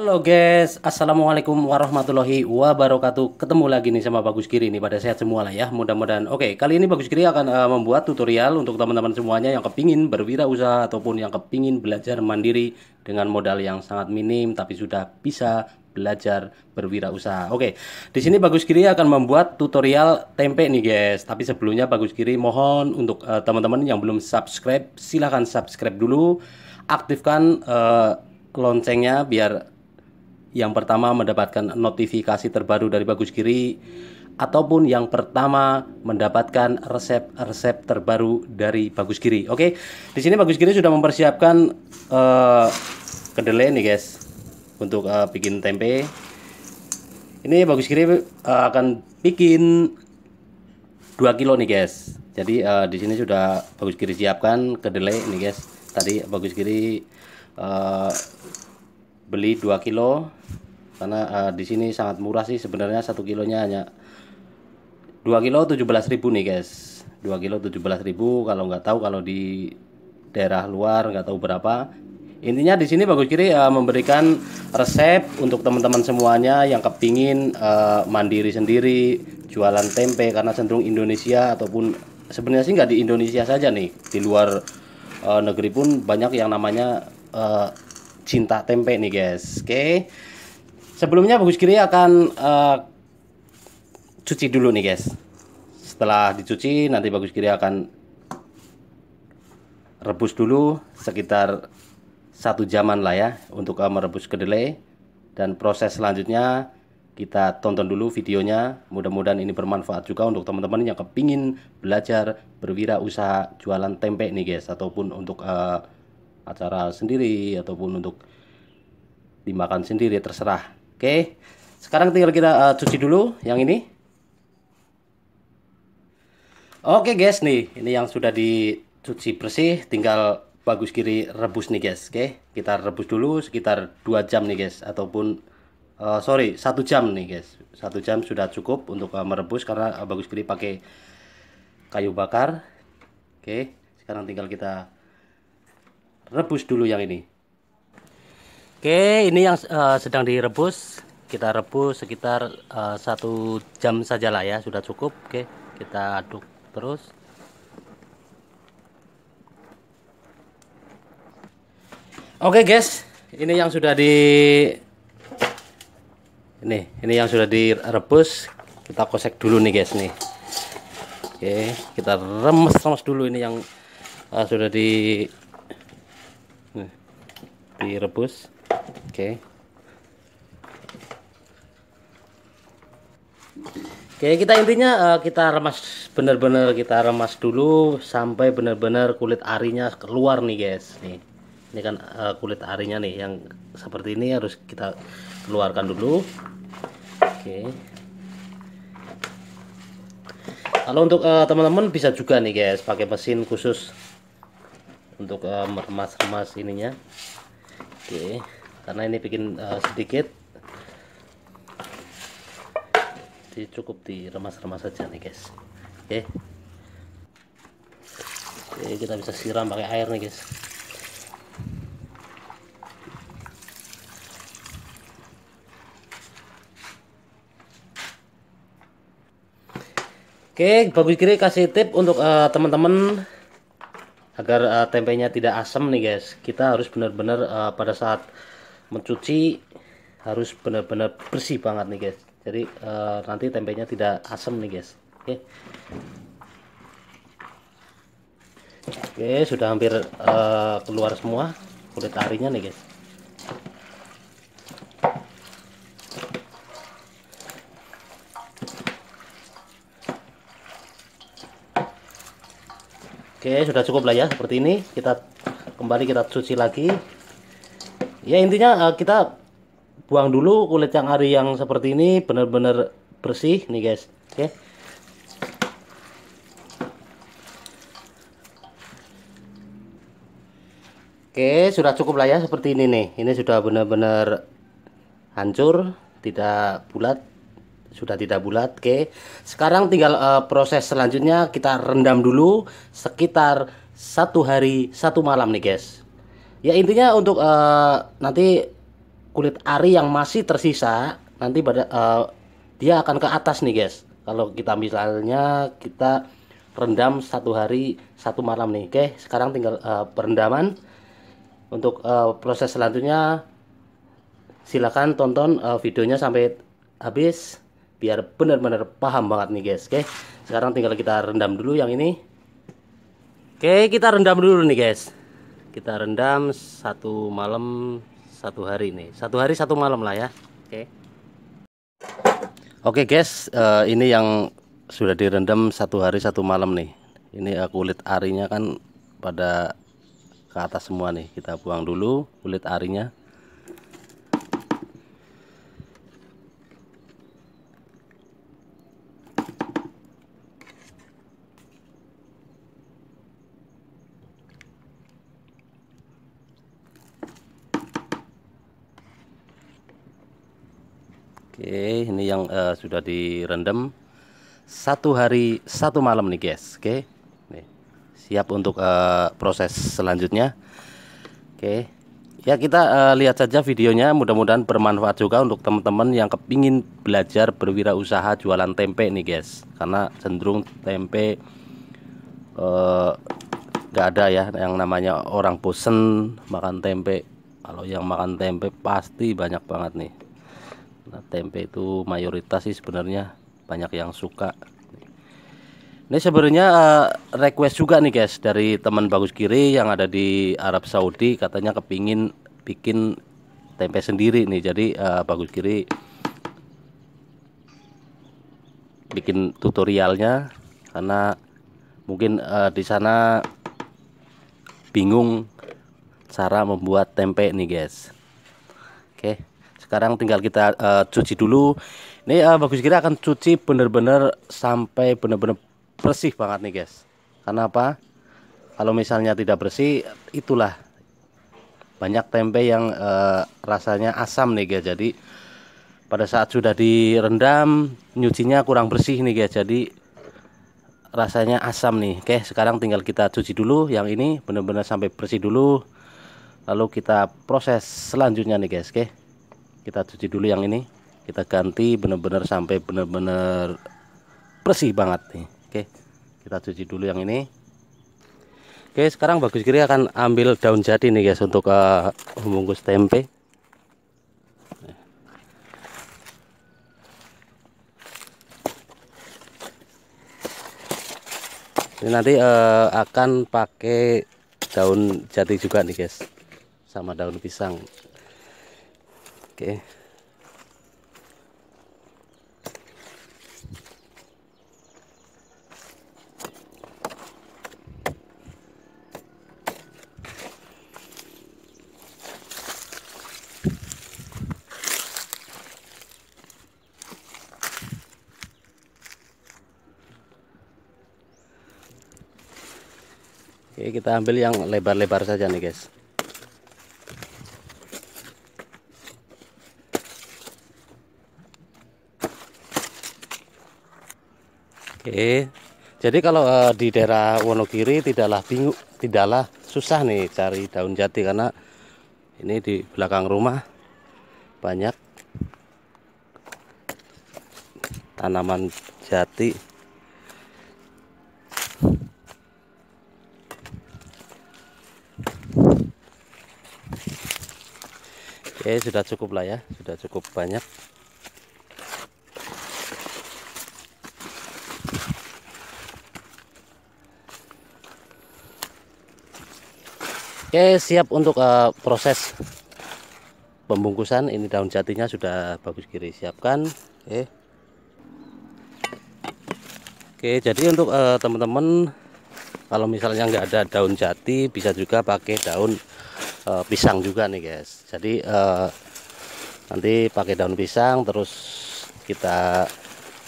Halo guys, Assalamualaikum warahmatullahi wabarakatuh Ketemu lagi nih sama Bagus Giri nih pada sehat semua lah ya Mudah-mudahan Oke, kali ini Bagus Giri akan uh, membuat tutorial untuk teman-teman semuanya yang kepingin berwirausaha Ataupun yang kepingin belajar mandiri dengan modal yang sangat minim Tapi sudah bisa belajar berwirausaha. Oke, di sini Bagus Giri akan membuat tutorial tempe nih guys. Tapi sebelumnya Bagus Giri mohon untuk eh, teman-teman uh, yang belum subscribe silahkan subscribe dulu, aktifkan uh, loncengnya biar yang pertama mendapatkan notifikasi terbaru dari Bagus Giri ataupun yang pertama mendapatkan resep-resep terbaru dari Bagus Giri. Oke, di sini Bagus Giri sudah mempersiapkan uh, kedelai nih guys untuk uh, bikin tempe. Ini Bagus Giri uh, eh, akan bikin 2 kilo nih guys. Jadi uh, di sini sudah Bagus Giri siapkan kedelai nih guys. Tadi Bagus Giri uh, beli 2 kilo karena uh, di sini sangat murah sih sebenarnya satu kilonya hanya 2 kilo 17.000 nih guys 2 kilo 17.000 kalau nggak tahu kalau di daerah luar nggak tahu berapa intinya di sini bagus kiri uh, memberikan resep untuk teman-teman semuanya yang kepingin uh, mandiri sendiri jualan tempe karena cenderung Indonesia ataupun sebenarnya sih nggak di Indonesia saja nih di luar uh, negeri pun banyak yang namanya uh, cinta tempe nih guys. Oke. Sebelumnya Bagus kiri akan uh, cuci dulu nih guys. Setelah dicuci nanti Bagus kiri akan rebus dulu sekitar satu jaman lah ya untuk eh, merebus kedelai dan proses selanjutnya kita tonton dulu videonya mudah-mudahan ini bermanfaat juga untuk teman-teman yang kepingin belajar berwirausaha jualan tempe nih guys ataupun untuk uh, acara sendiri ataupun untuk dimakan sendiri terserah oke sekarang tinggal kita uh, cuci dulu yang ini oke guys nih ini yang sudah dicuci bersih tinggal bagus kiri rebus nih guys oke kita rebus dulu sekitar 2 jam nih guys ataupun uh, sorry 1 jam nih guys 1 jam sudah cukup untuk uh, merebus karena uh, bagus kiri pakai kayu bakar oke sekarang tinggal kita rebus dulu yang ini oke ini yang uh, sedang direbus kita rebus sekitar uh, satu jam saja lah ya sudah cukup oke kita aduk terus Oke guys, ini yang sudah di ini ini yang sudah direbus kita kosek dulu nih guys nih. Oke, kita remes-remes dulu ini yang uh, sudah di direbus oke okay. oke kita intinya uh, kita remas benar-benar kita remas dulu sampai benar-benar kulit arinya keluar nih guys nih ini kan uh, kulit arinya nih yang seperti ini harus kita keluarkan dulu oke kalau untuk eh, teman-teman uh, bisa juga nih guys pakai mesin khusus untuk uh, meremas-remas ininya oke karena ini bikin uh, sedikit jadi cukup diremas-remas saja nih guys oke oke kita bisa siram pakai air nih guys Oke, bagus kiri kasih tip untuk uh, eh, teman -teman agar uh, tempenya tidak asam nih guys kita harus benar-benar uh, pada saat mencuci harus benar-benar bersih banget nih guys jadi uh, nanti tempenya tidak asam nih guys oke okay. okay, sudah hampir uh, keluar semua kulit arinya nih guys Oke, sudah cukup lah ya seperti ini. Kita kembali kita cuci lagi. Ya intinya eh, kita buang dulu kulit yang ari yang seperti ini benar-benar bersih nih guys. Oke. Oke, sudah cukup lah ya seperti ini nih. Ini sudah benar-benar hancur, tidak bulat sudah tidak bulat oke sekarang tinggal uh, proses selanjutnya kita rendam dulu sekitar satu hari satu malam nih guys ya intinya untuk uh, nanti kulit ari yang masih tersisa nanti pada uh, dia akan ke atas nih guys kalau kita misalnya kita rendam satu hari satu malam nih oke sekarang tinggal uh, perendaman untuk uh, proses selanjutnya silahkan tonton uh, videonya sampai habis biar benar-benar paham banget nih guys oke sekarang tinggal kita rendam dulu yang ini oke kita rendam dulu nih guys kita rendam satu malam satu hari nih satu hari satu malam lah ya oke oke guys uh, ini yang sudah direndam satu hari satu malam nih ini uh, kulit arinya kan pada ke atas semua nih kita buang dulu kulit arinya Oke, ini yang uh, sudah direndam satu hari satu malam nih guys. Oke, nih, siap untuk uh, proses selanjutnya. Oke, ya kita uh, lihat saja videonya. Mudah-mudahan bermanfaat juga untuk teman-teman yang kepingin belajar berwirausaha jualan tempe nih guys. Karena cenderung tempe nggak uh, ada ya yang namanya orang bosen makan tempe. Kalau yang makan tempe pasti banyak banget nih nah, tempe itu mayoritas sih sebenarnya banyak yang suka ini sebenarnya eh, request juga nih guys dari teman bagus kiri yang ada di Arab Saudi katanya kepingin bikin tempe sendiri nih jadi eh, bagus kiri bikin tutorialnya karena mungkin uh, di sana bingung cara membuat tempe nih guys oke okay sekarang tinggal kita uh, cuci dulu ini uh, bagus kita akan cuci bener-bener sampai bener-bener bersih banget nih guys karena apa kalau misalnya tidak bersih itulah banyak tempe yang uh, rasanya asam nih guys jadi pada saat sudah direndam nyucinya kurang bersih nih guys jadi rasanya asam nih oke sekarang tinggal kita cuci dulu yang ini bener-bener sampai bersih dulu lalu kita proses selanjutnya nih guys oke kita cuci dulu yang ini kita ganti benar-benar sampai benar-benar bersih banget nih oke kita cuci dulu yang ini oke sekarang bagus kiri akan ambil daun jati nih guys untuk uh, membungkus tempe ini nanti uh, akan pakai daun jati juga nih guys sama daun pisang Oke. Oke, kita ambil yang lebar-lebar saja nih, guys. Oke. Jadi kalau uh, di daerah Wonogiri tidaklah bingung, tidaklah susah nih cari daun jati karena ini di belakang rumah banyak tanaman jati. Oke, sudah cukup lah ya, sudah cukup banyak. Oke siap untuk uh, proses pembungkusan ini daun jatinya sudah bagus kiri siapkan oke oke jadi untuk eh, teman-teman uh, kalau misalnya nggak ada daun jati bisa juga pakai daun uh, pisang juga nih guys jadi uh, nanti pakai daun pisang terus kita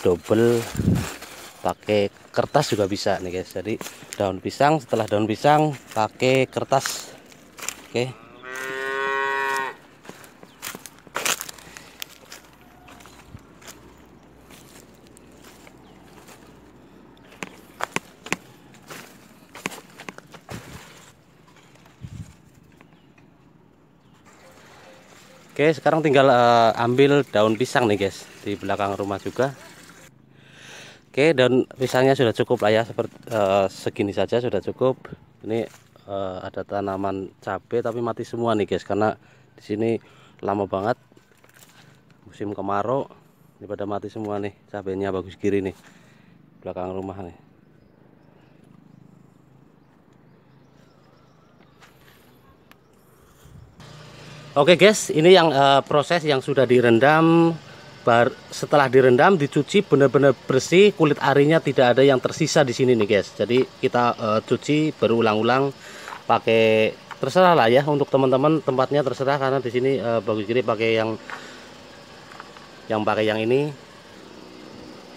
double pakai kertas juga bisa nih guys jadi daun pisang setelah daun pisang pakai kertas Oke. Oke, sekarang tinggal uh, ambil daun pisang nih, guys, di belakang rumah juga. Oke, daun pisangnya sudah cukup lah ya, seperti uh, segini saja sudah cukup. Ini uh, ada tanaman cabai tapi mati semua nih guys karena di sini lama banget musim kemarau ini pada mati semua nih cabainya bagus kiri nih belakang rumah nih Oke guys, ini yang uh, proses yang sudah direndam bar, setelah direndam dicuci benar-benar bersih kulit arinya tidak ada yang tersisa di sini nih guys jadi kita uh, cuci berulang-ulang pakai terserah lah ya untuk teman-teman tempatnya terserah karena di sini uh, bagus jadi pakai yang yang pakai yang ini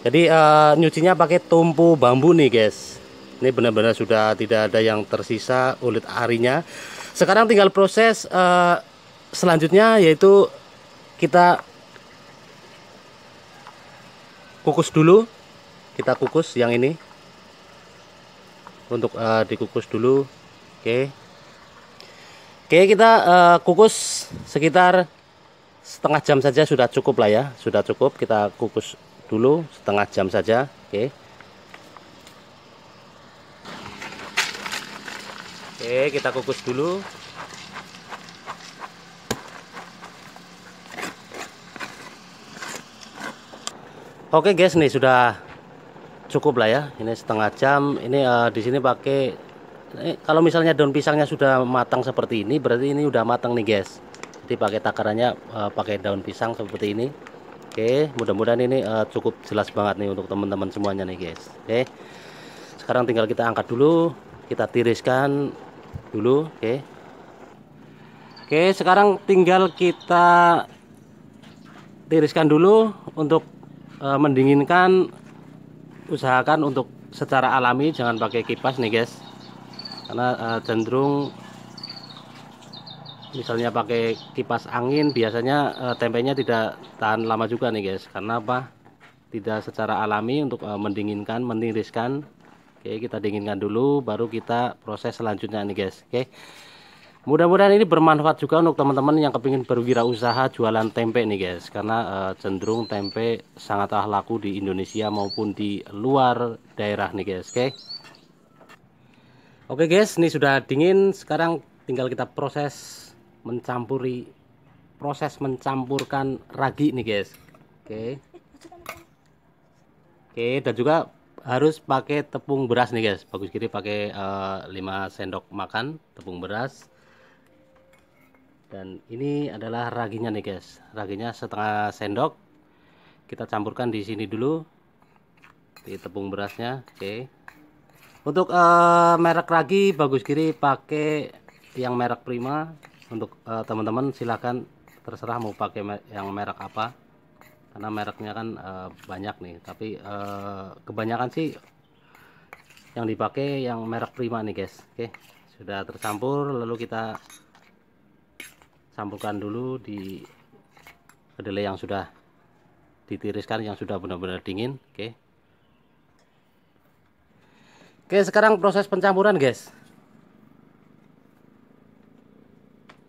jadi uh, nyucinya pakai tumpu bambu nih guys ini benar-benar sudah tidak ada yang tersisa ulit arinya sekarang tinggal proses uh, selanjutnya yaitu kita kukus dulu kita kukus yang ini untuk uh, dikukus dulu Oke. Oke, kita uh, kukus sekitar setengah jam saja sudah cukup lah ya. Sudah cukup kita kukus dulu setengah jam saja. Oke. Oke, kita kukus dulu. Oke guys, nih sudah cukup lah ya. Ini setengah jam. Ini uh, di sini pakai Eh, kalau misalnya daun pisangnya sudah matang seperti ini berarti ini sudah matang nih guys jadi pakai takarannya uh, pakai daun pisang seperti ini oke mudah-mudahan ini uh, cukup jelas banget nih untuk teman-teman semuanya nih guys oke sekarang tinggal kita angkat dulu kita tiriskan dulu oke oke sekarang tinggal kita tiriskan dulu untuk uh, mendinginkan usahakan untuk secara alami jangan pakai kipas nih guys karena uh, cenderung misalnya pakai kipas angin biasanya uh, tempenya tidak tahan lama juga nih guys karena apa tidak secara alami untuk uh, mendinginkan meniriskan oke kita dinginkan dulu baru kita proses selanjutnya nih guys oke mudah-mudahan ini bermanfaat juga untuk teman-teman yang kepingin berwirausaha jualan tempe nih guys karena e, cenderung tempe sangatlah laku di Indonesia maupun di luar daerah nih guys oke Oke guys, ini sudah dingin. Sekarang tinggal kita proses mencampuri proses mencampurkan ragi nih guys. Oke. Oke, dan juga harus pakai tepung beras nih guys. Bagus kiri pakai uh, eh, 5 sendok makan tepung beras. Dan ini adalah raginya nih guys. Raginya setengah sendok. Kita campurkan di sini dulu di tepung berasnya. Oke. Untuk uh, merek lagi bagus kiri pakai yang merek Prima. Untuk eh, teman-teman uh, silahkan terserah mau pakai yang merek apa. Karena mereknya kan uh, banyak nih, tapi uh, kebanyakan sih yang dipakai yang merek Prima nih guys. Oke, okay. sudah tercampur lalu kita campurkan dulu di kedelai yang sudah ditiriskan yang sudah benar-benar dingin. Oke. Okay. Oke, sekarang proses pencampuran, guys.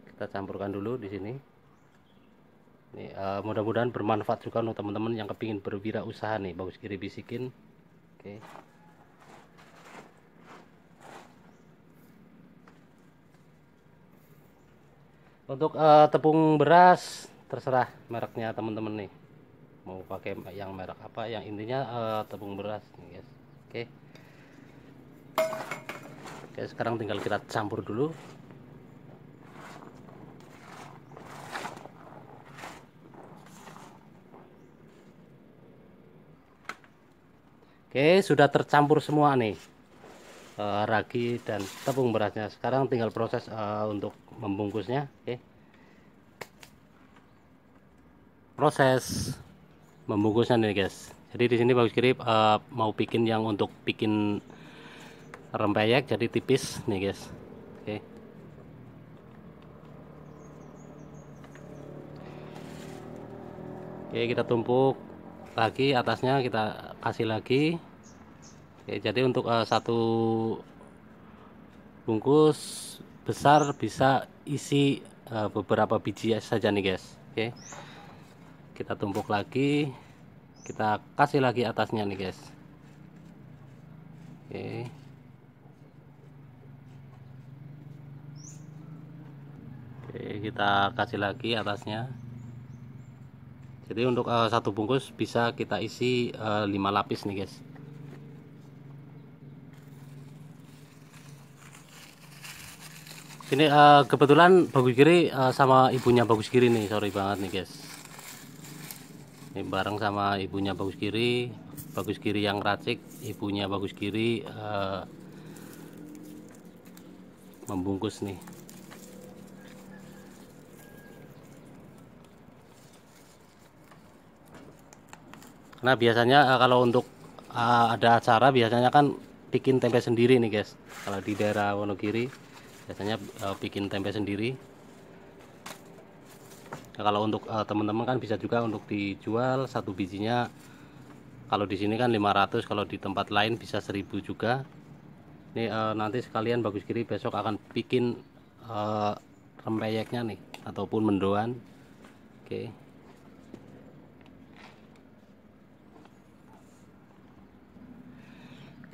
Kita campurkan dulu di sini. Nih eh, uh, mudah-mudahan bermanfaat juga untuk teman-teman yang kepingin berwirausaha nih, bagus kiri bisikin. Oke. Untuk uh, tepung beras terserah mereknya teman-teman nih. Mau pakai yang merek apa, yang intinya uh, tepung beras nih, guys. Oke. Oke, sekarang tinggal kita campur dulu. Oke, sudah tercampur semua nih uh, ragi dan tepung berasnya. Sekarang tinggal proses uh, untuk membungkusnya. Oke. Proses membungkusnya nih guys. Jadi di sini bagus kirip uh, mau bikin yang untuk bikin rempeyek jadi tipis nih guys oke kita tumpuk lagi atasnya kita kasih lagi oke, jadi untuk uh, satu bungkus besar bisa isi uh, beberapa biji saja nih guys oke kita tumpuk lagi kita kasih lagi atasnya nih guys oke okay. Oke, kita kasih lagi atasnya. Jadi untuk uh, satu bungkus bisa kita isi uh, eh, 5 lapis nih, guys. Ini uh, kebetulan Bagus Kiri uh, sama ibunya Bagus Kiri nih, sorry banget nih, guys. Ini bareng sama ibunya Bagus Kiri, Bagus Kiri yang racik, ibunya Bagus Kiri uh, membungkus nih. Nah biasanya uh, kalau untuk uh, ada acara biasanya kan bikin tempe sendiri nih guys. Kalau di daerah Wonogiri biasanya uh, bikin tempe sendiri. Nah, kalau untuk teman teman-teman kan bisa juga untuk dijual satu bijinya. Kalau di sini kan 500, kalau di tempat lain bisa 1000 juga. Ini uh, nanti sekalian bagus kiri besok akan bikin uh, rempeyeknya nih ataupun mendoan. Oke. Okay.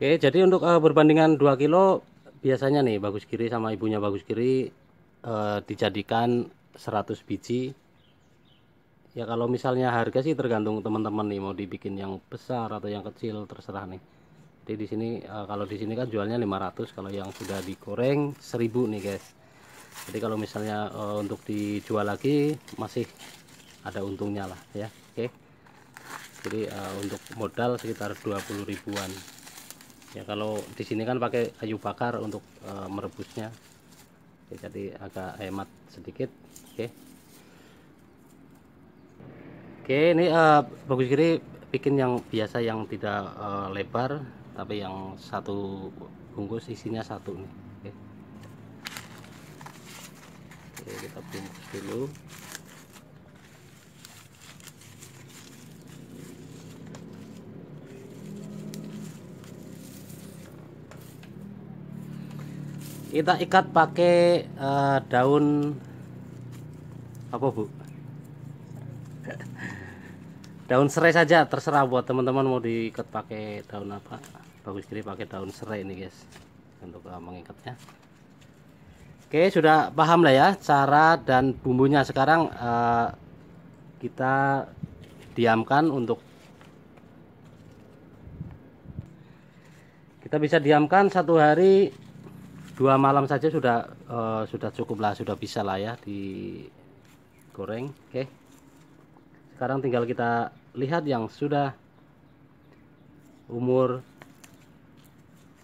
Oke, jadi untuk uh, eh, perbandingan 2 kilo biasanya nih bagus kiri sama ibunya bagus kiri uh, dijadikan 100 biji. Ya kalau misalnya harga sih tergantung teman-teman nih mau dibikin yang besar atau yang kecil terserah nih. Jadi di sini uh, kalau di sini kan jualnya 500, kalau yang sudah digoreng 1000 nih guys. Jadi kalau misalnya uh, untuk dijual lagi masih ada untungnya lah ya. Oke. Jadi uh, untuk modal sekitar 20 ribuan ya kalau di sini kan pakai kayu bakar untuk e, merebusnya ya, jadi agak hemat sedikit oke oke ini e, bagus kiri bikin yang biasa yang tidak e, lebar tapi yang satu bungkus isinya satu nih oke, oke kita bungkus dulu kita ikat pakai uh, daun apa bu daun serai saja terserah buat teman-teman mau diikat pakai daun apa bagus sekali pakai daun serai ini guys untuk uh, mengikatnya Oke sudah paham lah ya cara dan bumbunya sekarang uh, kita diamkan untuk kita bisa diamkan satu hari dua malam saja sudah uh, sudah cukup lah sudah bisa lah ya digoreng oke okay. sekarang tinggal kita lihat yang sudah umur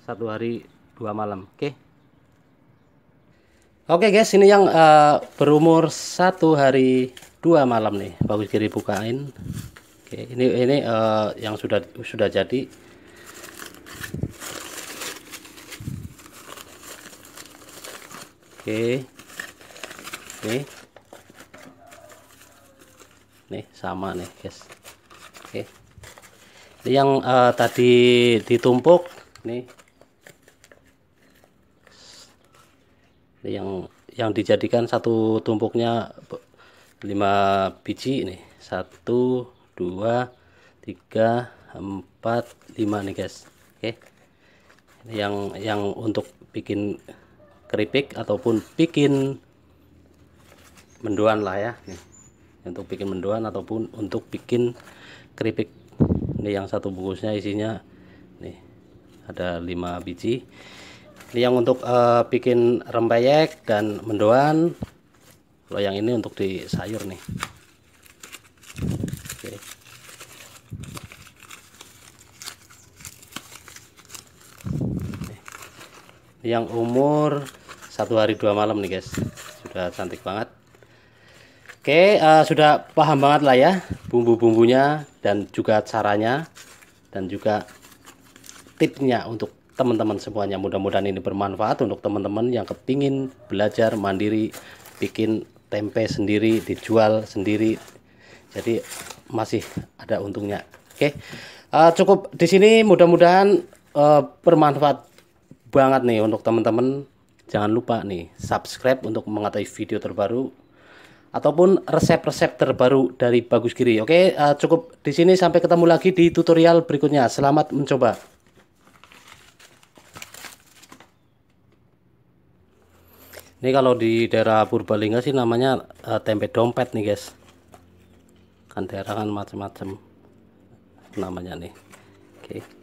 satu hari dua malam oke okay. Oke okay guys, ini yang uh, berumur satu hari dua malam nih. Bagus kiri bukain. Oke, okay, ini ini uh, yang sudah sudah jadi. Oke. Oke. Nih sama nih, guys. Oke. Ini yang uh, tadi ditumpuk nih. Ini yang yang dijadikan satu tumpuknya 5 biji nih. 1 2 3 4 5 nih, guys. Oke. Ini yang yang untuk bikin keripik ataupun bikin mendoan lah ya untuk bikin mendoan ataupun untuk bikin keripik ini yang satu bungkusnya isinya nih ada lima biji ini yang untuk uh, bikin rempeyek dan mendoan kalau yang ini untuk di sayur nih yang umur satu hari dua malam nih guys sudah cantik banget oke uh, sudah paham banget lah ya bumbu-bumbunya dan juga caranya dan juga tipnya untuk teman-teman semuanya mudah-mudahan ini bermanfaat untuk teman-teman yang kepingin belajar mandiri bikin tempe sendiri dijual sendiri jadi masih ada untungnya oke uh, cukup di sini mudah-mudahan uh, bermanfaat banget nih untuk teman-teman Jangan lupa nih subscribe untuk mengetahui video terbaru ataupun resep-resep terbaru dari Bagus Giri. Oke, uh, cukup di sini sampai ketemu lagi di tutorial berikutnya. Selamat mencoba. Ini kalau di daerah Purbalingga sih namanya uh, tempe dompet nih, guys. Kan daerah kan macam-macam namanya nih. Oke. Okay.